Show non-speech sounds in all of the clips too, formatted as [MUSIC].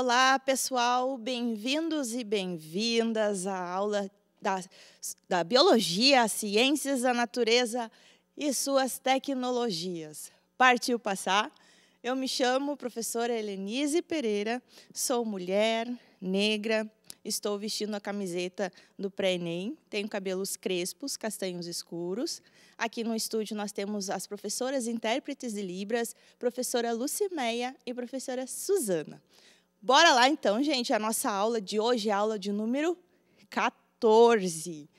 Olá, pessoal, bem-vindos e bem-vindas à aula da, da Biologia, Ciências da Natureza e suas Tecnologias. Partiu passar? Eu me chamo professora Helenise Pereira, sou mulher, negra, estou vestindo a camiseta do pré-ENEM, tenho cabelos crespos, castanhos escuros. Aqui no estúdio nós temos as professoras intérpretes de Libras, professora Lucimeia e professora Suzana. Bora lá então, gente. A nossa aula de hoje é a aula de número 14.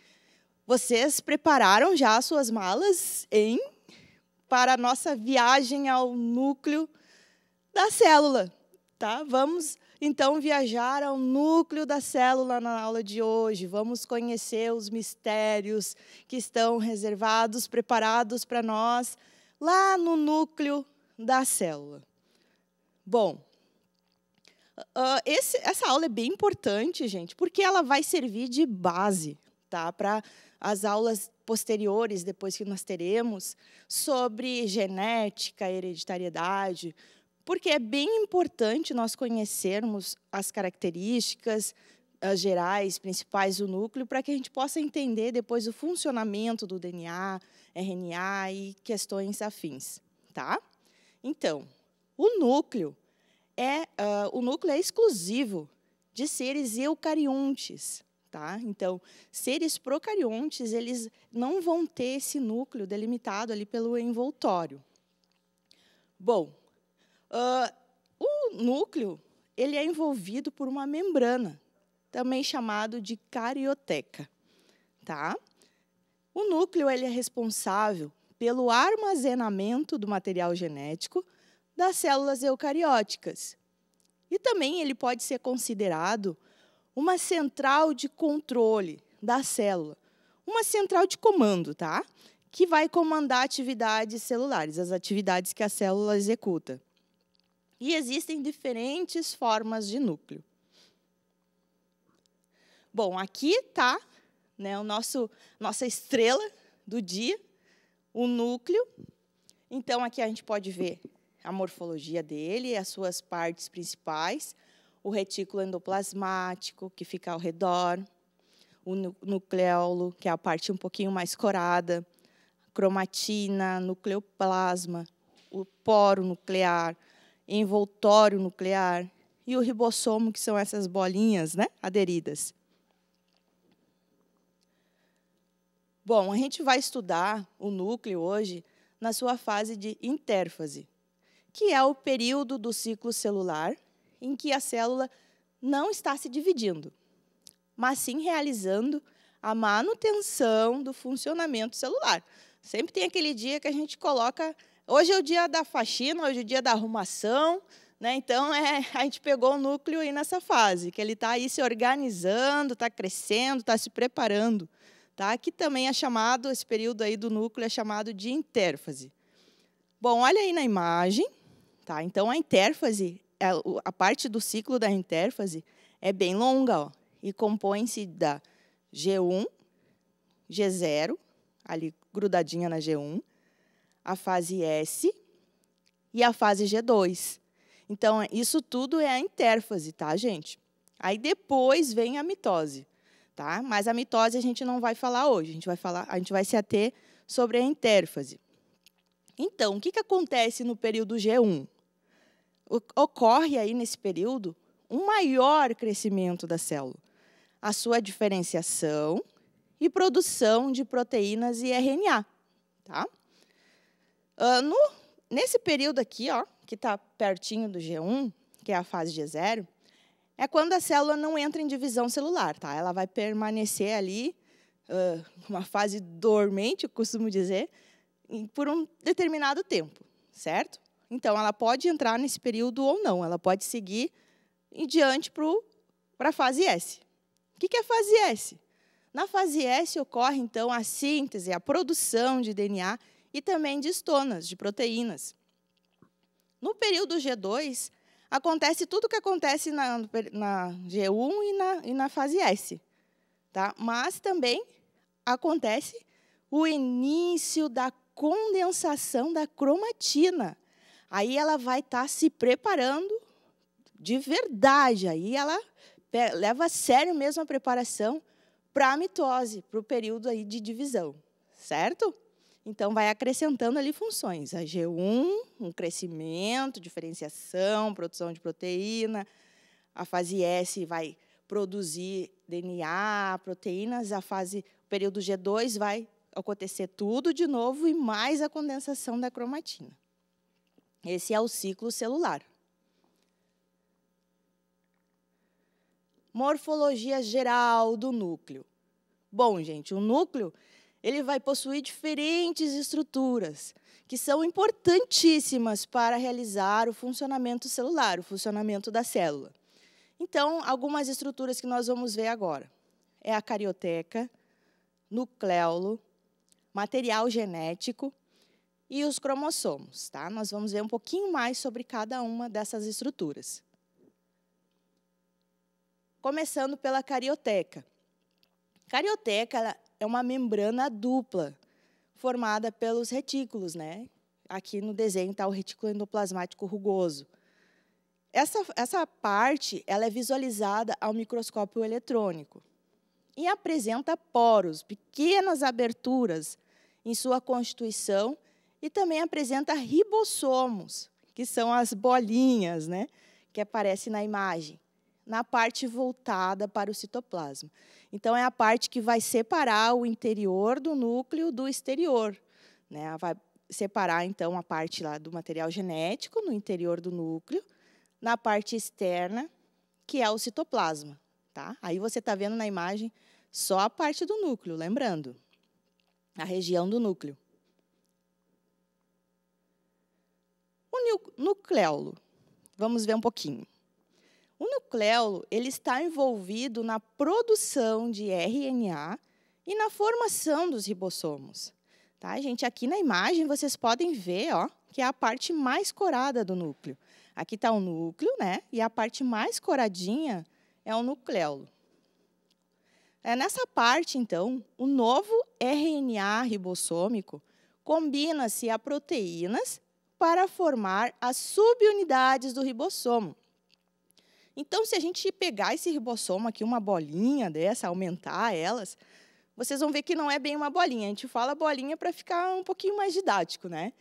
Vocês prepararam já as suas malas em para a nossa viagem ao núcleo da célula, tá? Vamos então viajar ao núcleo da célula na aula de hoje. Vamos conhecer os mistérios que estão reservados, preparados para nós lá no núcleo da célula. Bom, Uh, esse, essa aula é bem importante, gente, porque ela vai servir de base tá, para as aulas posteriores, depois que nós teremos, sobre genética, hereditariedade, porque é bem importante nós conhecermos as características uh, gerais, principais do núcleo, para que a gente possa entender depois o funcionamento do DNA, RNA e questões afins. Tá? Então, o núcleo é uh, o núcleo é exclusivo de seres eucariontes, tá? Então, seres procariontes, eles não vão ter esse núcleo delimitado ali pelo envoltório. Bom, uh, o núcleo, ele é envolvido por uma membrana, também chamado de carioteca, tá? O núcleo ele é responsável pelo armazenamento do material genético, das células eucarióticas. E também ele pode ser considerado uma central de controle da célula, uma central de comando, tá? Que vai comandar atividades celulares, as atividades que a célula executa. E existem diferentes formas de núcleo. Bom, aqui está né, o nosso nossa estrela do dia, o núcleo. Então aqui a gente pode ver a morfologia dele, as suas partes principais, o retículo endoplasmático, que fica ao redor, o nucleolo, que é a parte um pouquinho mais corada, cromatina, nucleoplasma, o poro nuclear, envoltório nuclear e o ribossomo, que são essas bolinhas né, aderidas. Bom, a gente vai estudar o núcleo hoje na sua fase de intérfase, que é o período do ciclo celular em que a célula não está se dividindo, mas sim realizando a manutenção do funcionamento celular. Sempre tem aquele dia que a gente coloca. Hoje é o dia da faxina, hoje é o dia da arrumação. Né? Então, é, a gente pegou o núcleo aí nessa fase, que ele está aí se organizando, está crescendo, está se preparando. Tá? Que também é chamado, esse período aí do núcleo é chamado de intérfase. Bom, olha aí na imagem. Tá? Então, a interfase, é, a, parte do ciclo da interfase é bem longa ó, e compõe-se da G1, G0, ali grudadinha na G1, a fase S e a fase G2. Então, isso tudo é a interfase, tá, gente? Aí depois vem a mitose, tá? Mas a mitose a gente não vai falar hoje, a gente vai falar, a gente vai se ater sobre a interfase. Então, o que, que acontece no período G1? ocorre aí nesse período um maior crescimento da célula, a sua diferenciação e produção de proteínas e RNA. Tá? Uh, no, nesse período aqui, ó, que está pertinho do G1, que é a fase G0, é quando a célula não entra em divisão celular, tá? Ela vai permanecer ali, uh, uma fase dormente, eu costumo dizer, por um determinado tempo, certo? Então, ela pode entrar nesse período ou não, ela pode seguir em diante para a fase S. O que é a fase S? Na fase S ocorre, então, a síntese, a produção de DNA e também de estonas, de proteínas. No período G2, acontece tudo o que acontece na, na G1 e na, e na, fase S. Tá? Mas também acontece o início da condensação da cromatina. Aí ela vai estar tá se preparando de verdade. Aí ela leva a sério mesmo a preparação para a mitose, para o período aí de divisão, certo? Então, vai acrescentando ali funções. A G1, um crescimento, diferenciação, produção de proteína. A fase S vai produzir DNA, proteínas. A fase, o período G2 vai acontecer tudo de novo e mais a condensação da cromatina. Esse é o ciclo celular. Morfologia geral do núcleo. Bom, gente, o núcleo ele vai possuir diferentes estruturas que são importantíssimas para realizar o funcionamento celular, o funcionamento da célula. Então, algumas estruturas que nós vamos ver agora é a carioteca, nucleolo, material genético, e os cromossomos. Tá? Nós vamos ver um pouquinho mais sobre cada uma dessas estruturas. Começando pela carioteca. Carioteca é uma membrana dupla, formada pelos retículos. Né? Aqui no desenho está o retículo endoplasmático rugoso. Essa, essa parte ela é visualizada ao microscópio eletrônico e apresenta poros, pequenas aberturas em sua constituição e também apresenta ribossomos, que são as bolinhas né, que aparecem na imagem, na parte voltada para o citoplasma. Então, é a parte que vai separar o interior do núcleo do exterior. Né? Vai separar, então, a parte lá do material genético no interior do núcleo, na parte externa, que é o citoplasma. Tá? Aí você está vendo na imagem só a parte do núcleo, lembrando, a região do núcleo. nucleolo, vamos ver um pouquinho. O nucleolo ele está envolvido na produção de RNA e na formação dos ribossomos. Tá, gente? Aqui na imagem vocês podem ver ó, que é a parte mais corada do núcleo. Aqui está o núcleo, né? E a parte mais coradinha é o nucleolo. É nessa parte, então, o novo RNA ribossômico combina-se a proteínas para formar as subunidades do ribossomo. Então, se a gente pegar esse ribossomo aqui, uma bolinha dessa, aumentar elas, vocês vão ver que não é bem uma bolinha. A gente fala bolinha para ficar um pouquinho mais didático, né?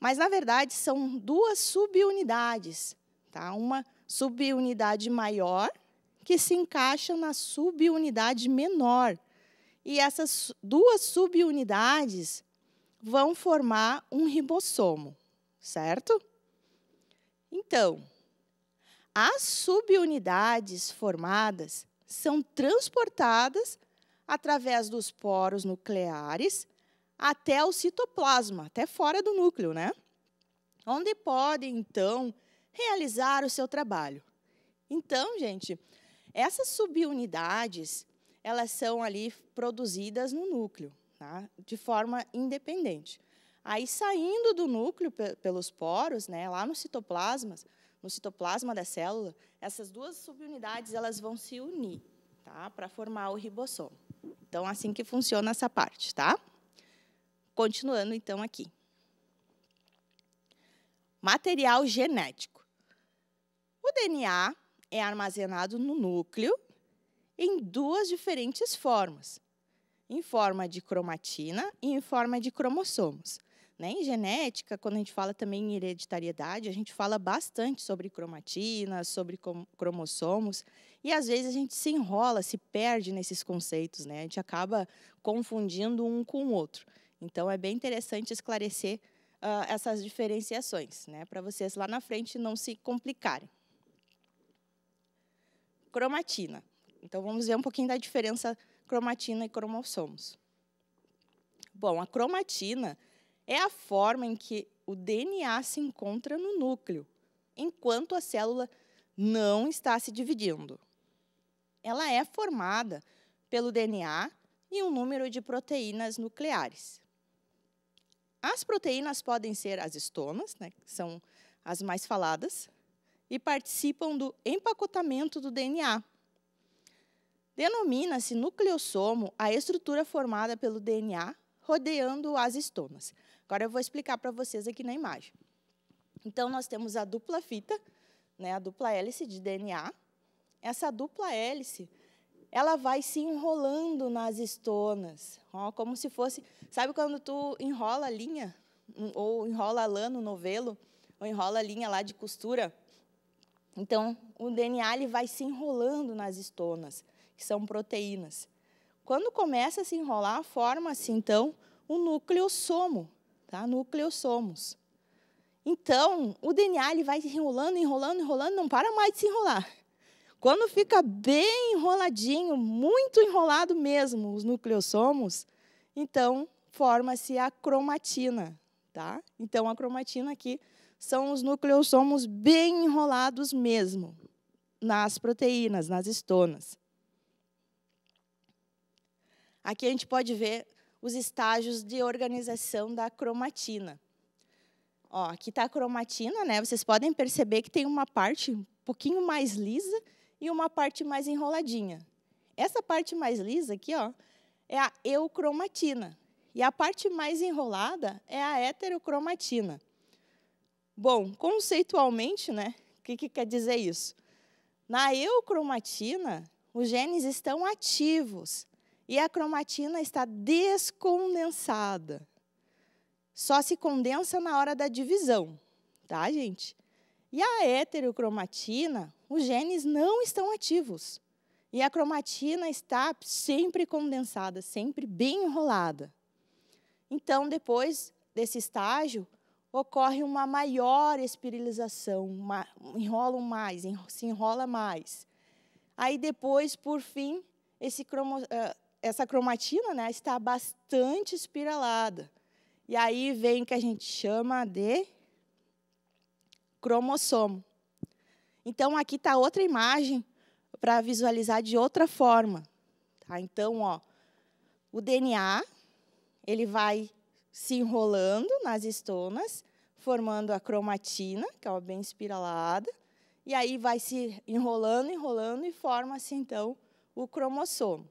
Mas, na verdade, são duas subunidades. Tá? Uma subunidade maior, que se encaixa na subunidade menor. E essas duas subunidades vão formar um ribossomo certo? Então, as subunidades formadas são transportadas através dos poros nucleares até o citoplasma, até fora do núcleo, né? Onde podem, então, realizar o seu trabalho. Então, gente, essas subunidades, elas são ali produzidas no núcleo, tá? de forma independente. Aí, saindo do núcleo pelos poros, né, lá no citoplasma, no citoplasma da célula, essas duas subunidades elas vão se unir tá, para formar o ribossomo. Então, assim que funciona essa parte. Tá? Continuando, então, aqui. Material genético. O DNA é armazenado no núcleo em duas diferentes formas, em forma de cromatina e em forma de cromossomos. Né? Em genética, quando a gente fala também em hereditariedade, a gente fala bastante sobre cromatina, sobre cromossomos, e às vezes a gente se enrola, se perde nesses conceitos, né? a gente acaba confundindo um com o outro. Então, é bem interessante esclarecer uh, essas diferenciações, né? para vocês lá na frente não se complicarem. Cromatina. Então, vamos ver um pouquinho da diferença cromatina e cromossomos. Bom, a cromatina é a forma em que o DNA se encontra no núcleo, enquanto a célula não está se dividindo. Ela é formada pelo DNA e um número de proteínas nucleares. As proteínas podem ser as estomas, né, que são as mais faladas, e participam do empacotamento do DNA. Denomina-se nucleossomo a estrutura formada pelo DNA rodeando as estomas. Agora eu vou explicar para vocês aqui na imagem. Então, nós temos a dupla fita, né, a dupla hélice de DNA. Essa dupla hélice, ela vai se enrolando nas estonas, ó, como se fosse... Sabe quando tu enrola a linha, hum, ou enrola a lã no novelo, ou enrola a linha lá de costura? Então, o DNA ele vai se enrolando nas estonas, que são proteínas. Quando começa a se enrolar, forma-se, então, o um núcleo somo, tá? Então, o DNA ele vai se enrolando, enrolando, enrolando, não para mais de se enrolar. Quando fica bem enroladinho, muito enrolado mesmo, os nucleossomos, então forma-se a cromatina, tá? Então a cromatina aqui são os nucleossomos bem enrolados mesmo nas proteínas, nas estonas. Aqui a gente pode ver os estágios de organização da cromatina. Ó, aqui está a cromatina, né? Vocês podem perceber que tem uma parte um pouquinho mais lisa e uma parte mais enroladinha. Essa parte mais lisa aqui, ó, é a eucromatina. E a parte mais enrolada é a heterocromatina. Bom, conceitualmente, né? O que, que quer dizer isso? Na eucromatina, os genes estão ativos, e a cromatina está descondensada. Só se condensa na hora da divisão, tá, gente? E a heterocromatina, os genes não estão ativos. E a cromatina está sempre condensada, sempre bem enrolada. Então, depois desse estágio, ocorre uma maior espirilização, uma, enrolam mais, se enrola mais. Aí depois, por fim, esse cromo, essa cromatina né, está bastante espiralada. E aí vem o que a gente chama de cromossomo. Então, aqui está outra imagem para visualizar de outra forma. Tá? Então, ó, o DNA ele vai se enrolando nas estonas, formando a cromatina, que é uma bem espiralada, e aí vai se enrolando, enrolando e forma-se, então, o cromossomo.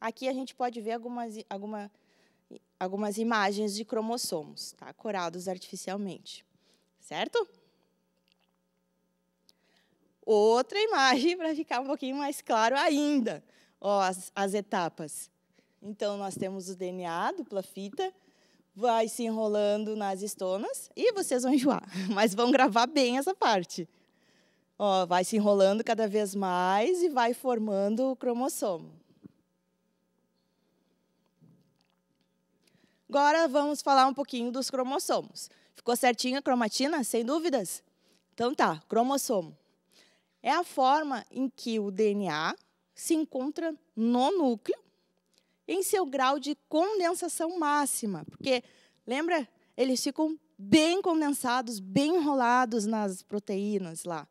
Aqui a gente pode ver algumas, alguma, algumas imagens de cromossomos, tá? corados artificialmente, certo? Outra imagem para ficar um pouquinho mais claro ainda, ó, as, as etapas. Então, nós temos o DNA, dupla fita, vai se enrolando nas estonas e vocês vão enjoar, [LAUGHS] mas vão gravar bem essa parte. Ó, vai se enrolando cada vez mais e vai formando o cromossomo. Agora vamos falar um pouquinho dos cromossomos. Ficou certinha a cromatina? Sem dúvidas? Então tá, cromossomo. É a forma em que o DNA se encontra no núcleo em seu grau de condensação máxima. Porque, lembra? Eles ficam bem condensados, bem enrolados nas proteínas lá.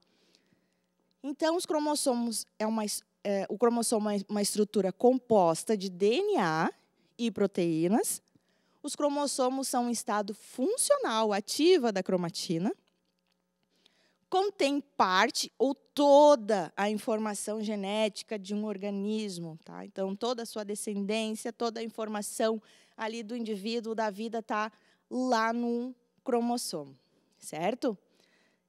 Então, os cromossomos é uma, é, o cromossomo é uma estrutura composta de DNA e proteínas, os cromossomos são um estado funcional ativa da cromatina, contém parte ou toda a informação genética de um organismo, tá? Então toda a sua descendência, toda a informação ali do indivíduo, da vida tá lá no cromossomo, certo?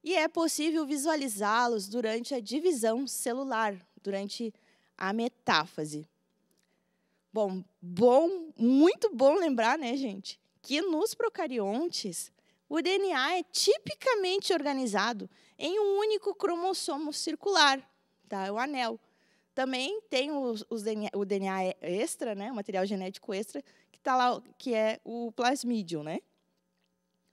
E é possível visualizá-los durante a divisão celular, durante a metáfase. Bom, bom, muito bom lembrar, né, gente, que nos procariontes o DNA é tipicamente organizado em um único cromossomo circular, tá? É o anel. Também tem os, os DNA, o DNA é extra, né, o material genético extra, que tá lá, que é o plasmídio, né?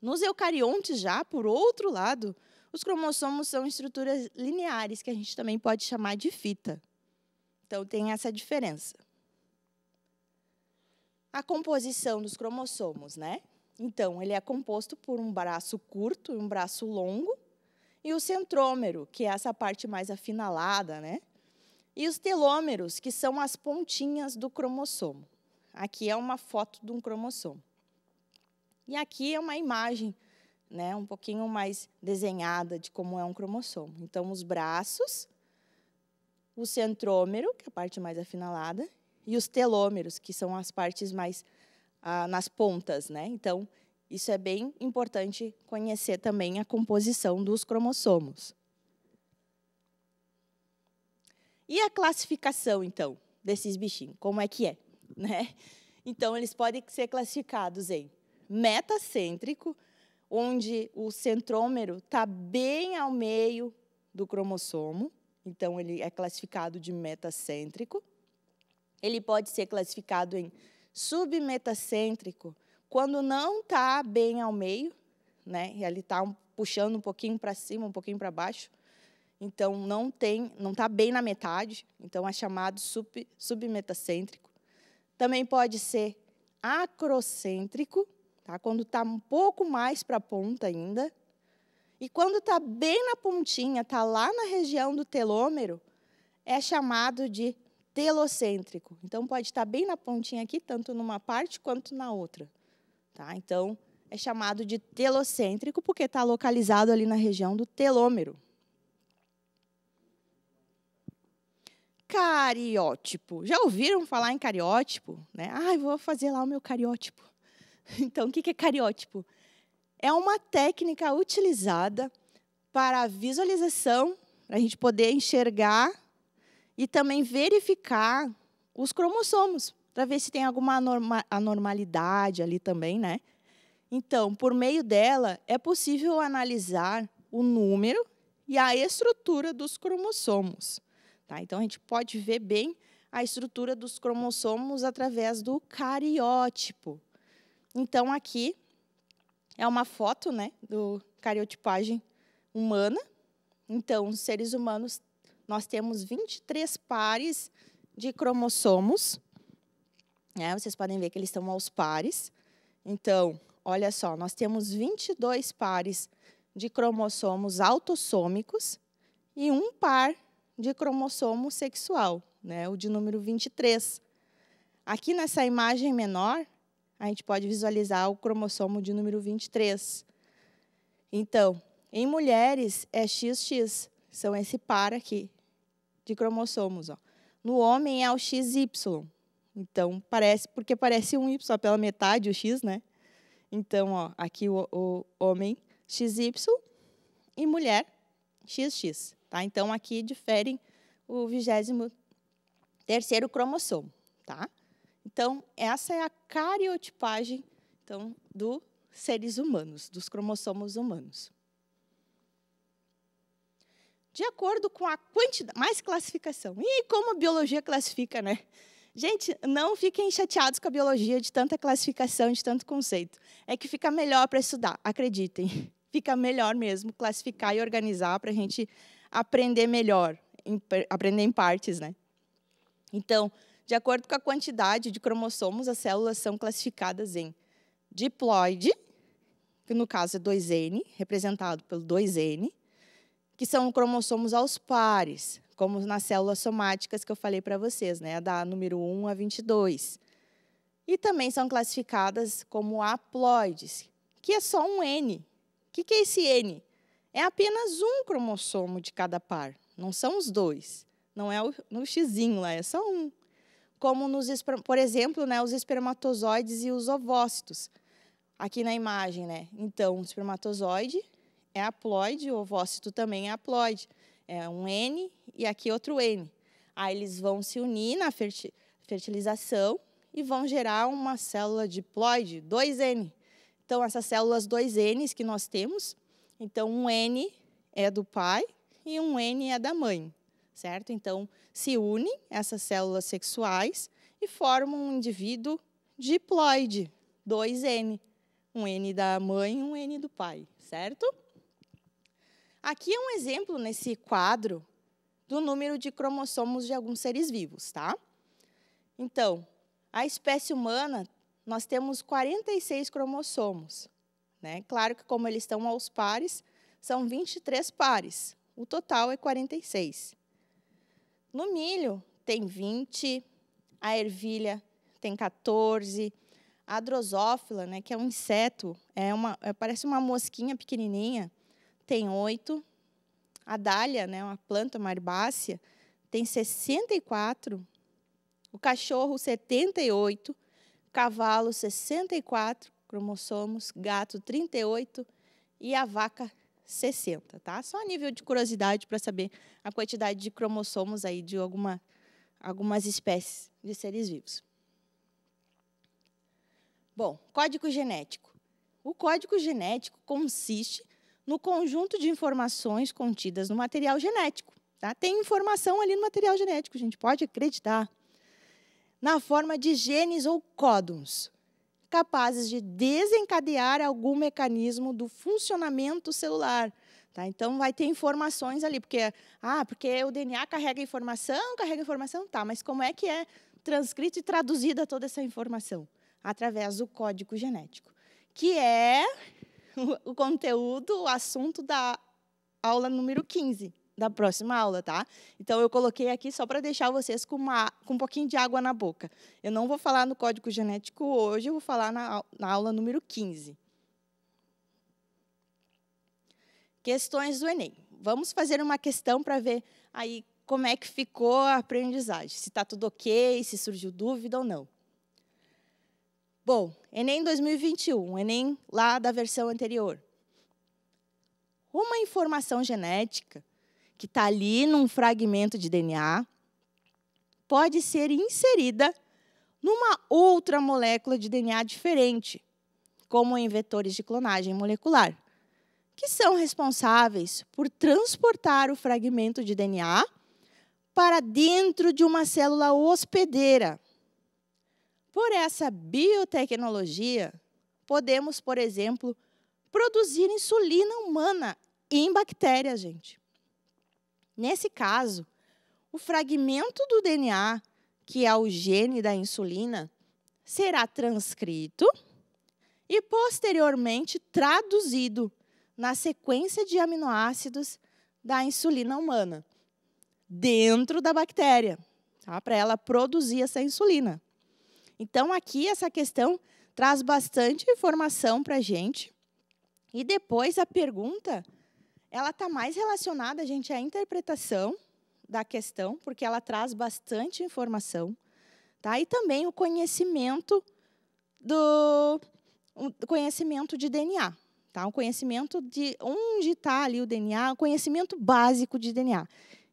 Nos eucariontes já, por outro lado, os cromossomos são estruturas lineares que a gente também pode chamar de fita. Então tem essa diferença a composição dos cromossomos, né? Então, ele é composto por um braço curto e um braço longo, e o centrômero, que é essa parte mais afinalada, né? E os telômeros, que são as pontinhas do cromossomo. Aqui é uma foto de um cromossomo. E aqui é uma imagem, né, um pouquinho mais desenhada de como é um cromossomo. Então, os braços, o centrômero, que é a parte mais afinalada, e os telômeros, que são as partes mais ah, nas pontas, né? Então, isso é bem importante conhecer também a composição dos cromossomos. E a classificação, então, desses bichinhos, como é que é, [LAUGHS] né? Então, eles podem ser classificados em metacêntrico, onde o centrômero está bem ao meio do cromossomo, então ele é classificado de metacêntrico ele pode ser classificado em submetacêntrico, quando não está bem ao meio, né? Ele está puxando um pouquinho para cima, um pouquinho para baixo. Então não tem, não está bem na metade. Então é chamado sub, submetacêntrico. Também pode ser acrocêntrico, tá? Quando está um pouco mais para a ponta ainda. E quando está bem na pontinha, está lá na região do telômero, é chamado de telocêntrico. Então, pode estar bem na pontinha aqui, tanto numa parte quanto na outra. Tá? Então, é chamado de telocêntrico porque está localizado ali na região do telômero. Cariótipo. Já ouviram falar em cariótipo? Né? Ah, vou fazer lá o meu cariótipo. [LAUGHS] Então, o que é cariótipo? É uma técnica utilizada para visualização, para a gente poder enxergar e também verificar os cromossomos, para ver se tem alguma anormalidade ali também, né? Então, por meio dela, é possível analisar o número e a estrutura dos cromossomos. Tá? Então, a gente pode ver bem a estrutura dos cromossomos através do cariótipo. Então, aqui é uma foto né, do cariotipagem humana. Então, os seres humanos nós temos 23 pares de cromossomos. Né? Vocês podem ver que eles estão aos pares. Então, olha só, nós temos 22 pares de cromossomos autossômicos e um par de cromossomo sexual, né? o de número 23. Aqui nessa imagem menor, a gente pode visualizar o cromossomo de número 23. Então, em mulheres é XX, são esse par aqui de cromossomos. Ó. No homem é o XY. Então, parece, porque parece um Y pela metade, o X, né? Então, ó, aqui o, o homem XY e mulher XX. Tá? Então, aqui diferem o 23 terceiro cromossomo. Tá? Então, essa é a cariotipagem então, dos seres humanos, dos cromossomos humanos de acordo com a quantidade, mais classificação. E como a biologia classifica, né? Gente, não fiquem chateados com a biologia de tanta classificação, de tanto conceito. É que fica melhor para estudar, acreditem. [LAUGHS] Fica melhor mesmo classificar e organizar para a gente aprender melhor, em, aprender em partes, né? Então, de acordo com a quantidade de cromossomos, as células são classificadas em diploide, que no caso é 2N, representado pelo 2N, que são cromossomos aos pares, como nas células somáticas que eu falei para vocês, né, da número 1 a 22. E também são classificadas como haploides, que é só um N. O que, que é esse N? É apenas um cromossomo de cada par, não são os dois. Não é o, no xizinho lá, é só um. Como, nos, por exemplo, né, os espermatozoides e os ovócitos. Aqui na imagem, né? Então, um espermatozoide é haploide, o ovócito também é haploide. É um N e aqui outro N. Aí eles vão se unir na fertilização e vão gerar uma célula diploide, 2N. Então, essas células 2Ns que nós temos, então um N é do pai e um N é da mãe, certo? Então, se unem essas células sexuais e formam um indivíduo diploide, 2N. Um N da mãe e um N do pai, certo? Aqui é um exemplo nesse quadro do número de cromossomos de alguns seres vivos, tá? Então, a espécie humana, nós temos 46 cromossomos, né? Claro que como eles estão aos pares, são 23 pares. O total é 46. No milho tem 20, a ervilha tem 14, a drosófila, né, que é um inseto, é uma, é, parece uma mosquinha pequenininha, tem oito. A dália, né, uma planta, uma herbácea, tem 64. O cachorro, 78. Cavalo, 64 cromossomos. Gato, 38. E a vaca, 60, tá? Só a nível de curiosidade para saber a quantidade de cromossomos aí de alguma, algumas espécies de seres vivos. Bom, código genético. O código genético consiste no conjunto de informações contidas no material genético. Tá? Tem informação ali no material genético, a gente pode acreditar. Na forma de genes ou códons, capazes de desencadear algum mecanismo do funcionamento celular. Tá? Então, vai ter informações ali, porque, ah, porque o DNA carrega informação, carrega informação, tá, mas como é que é transcrita e traduzida toda essa informação? Através do código genético, que é [LAUGHS] o conteúdo, o assunto da aula número 15, da próxima aula, tá? Então, eu coloquei aqui só para deixar vocês com, uma, com um pouquinho de água na boca. Eu não vou falar no código genético hoje, eu vou falar na, na aula número 15. Questões do Enem. Vamos fazer uma questão para ver aí como é que ficou a aprendizagem, se está tudo ok, se surgiu dúvida ou não. Bom, Enem 2021, Enem lá da versão anterior. Uma informação genética que está ali num fragmento de DNA pode ser inserida numa outra molécula de DNA diferente, como em vetores de clonagem molecular, que são responsáveis por transportar o fragmento de DNA para dentro de uma célula hospedeira por essa biotecnologia, podemos, por exemplo, produzir insulina humana em bactérias, gente. Nesse caso, o fragmento do DNA, que é o gene da insulina, será transcrito e posteriormente traduzido na sequência de aminoácidos da insulina humana dentro da bactéria, tá? para ela produzir essa insulina. Então, aqui, essa questão traz bastante informação para a gente. E depois, a pergunta, ela está mais relacionada, gente, à interpretação da questão, porque ela traz bastante informação. Tá? E também o conhecimento do conhecimento de DNA, tá? o conhecimento de onde está ali o DNA, o conhecimento básico de DNA.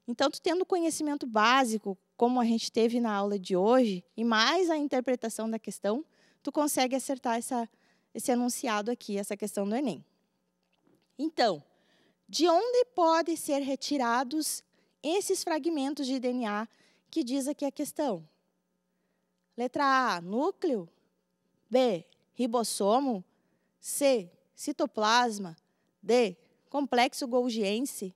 Então, tu tendo conhecimento básico como a gente teve na aula de hoje, e mais a interpretação da questão, tu consegue acertar essa, esse enunciado aqui, essa questão do Enem. Então, de onde podem ser retirados esses fragmentos de DNA que diz aqui a questão? Letra A, núcleo. B, ribossomo. C, citoplasma. D, complexo golgiense.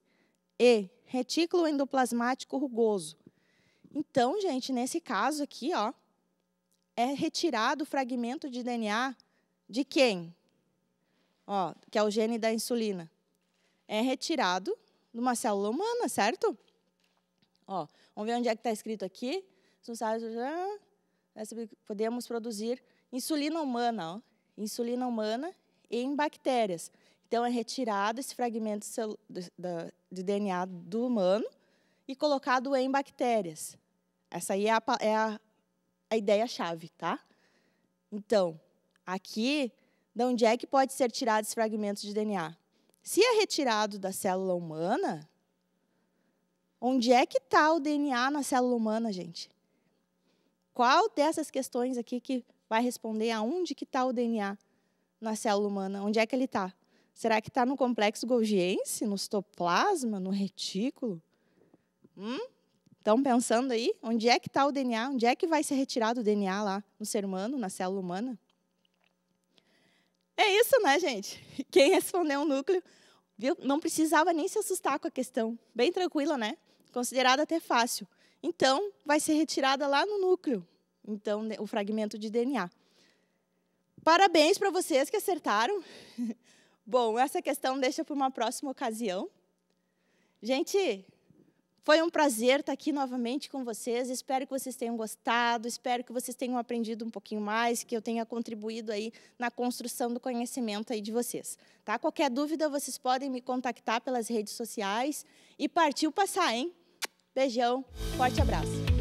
E, retículo endoplasmático rugoso. Então, gente, nesse caso aqui, ó, é retirado o fragmento de DNA de quem? Ó, que é o gene da insulina. É retirado de uma célula humana, certo? Ó, vamos ver onde é que está escrito aqui. Podemos produzir insulina humana, ó. insulina humana em bactérias. Então, é retirado esse fragmento de DNA do humano e colocado em bactérias. Essa aí é a, é a, a ideia-chave, tá? Então, aqui, de onde é que pode ser tirado esse fragmento de DNA? Se é retirado da célula humana, onde é que está o DNA na célula humana, gente? Qual dessas questões aqui que vai responder aonde que está o DNA na célula humana? Onde é que ele está? Será que está no complexo golgiense, no citoplasma, no retículo? Hum? Então, pensando aí, onde é que está o DNA? Onde é que vai ser retirado o DNA lá no ser humano, na célula humana? É isso, né, gente? [LAUGHS] Quem respondeu o núcleo viu? não precisava nem se assustar com a questão. Bem tranquila, né? Considerada até fácil. Então, vai ser retirada lá no núcleo, então né, o fragmento de DNA. Parabéns para vocês que acertaram. [LAUGHS] Bom, essa questão deixa para uma próxima ocasião. Gente, foi um prazer estar aqui novamente com vocês. Espero que vocês tenham gostado, espero que vocês tenham aprendido um pouquinho mais, que eu tenha contribuído aí na construção do conhecimento aí de vocês. Tá? Qualquer dúvida, vocês podem me contactar pelas redes sociais e partiu passar, hein? Beijão, forte abraço.